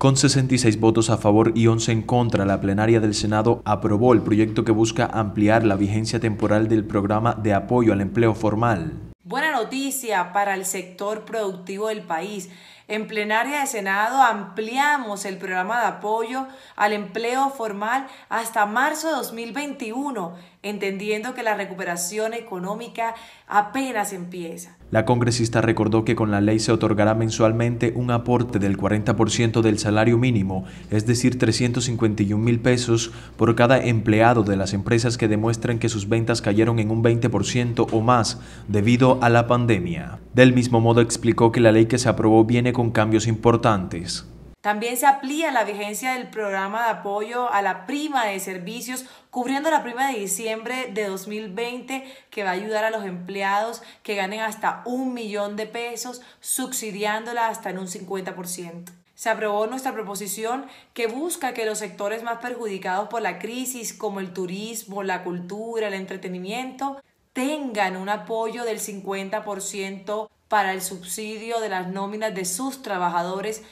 Con 66 votos a favor y 11 en contra, la plenaria del Senado aprobó el proyecto que busca ampliar la vigencia temporal del programa de apoyo al empleo formal. Buena noticia para el sector productivo del país. En plenaria de Senado ampliamos el programa de apoyo al empleo formal hasta marzo de 2021, entendiendo que la recuperación económica apenas empieza. La congresista recordó que con la ley se otorgará mensualmente un aporte del 40% del salario mínimo, es decir, 351 mil pesos por cada empleado de las empresas que demuestren que sus ventas cayeron en un 20% o más debido a a la pandemia. Del mismo modo explicó que la ley que se aprobó viene con cambios importantes. También se amplía la vigencia del programa de apoyo a la prima de servicios, cubriendo la prima de diciembre de 2020, que va a ayudar a los empleados que ganen hasta un millón de pesos, subsidiándola hasta en un 50%. Se aprobó nuestra proposición que busca que los sectores más perjudicados por la crisis, como el turismo, la cultura, el entretenimiento, tengan un apoyo del 50% para el subsidio de las nóminas de sus trabajadores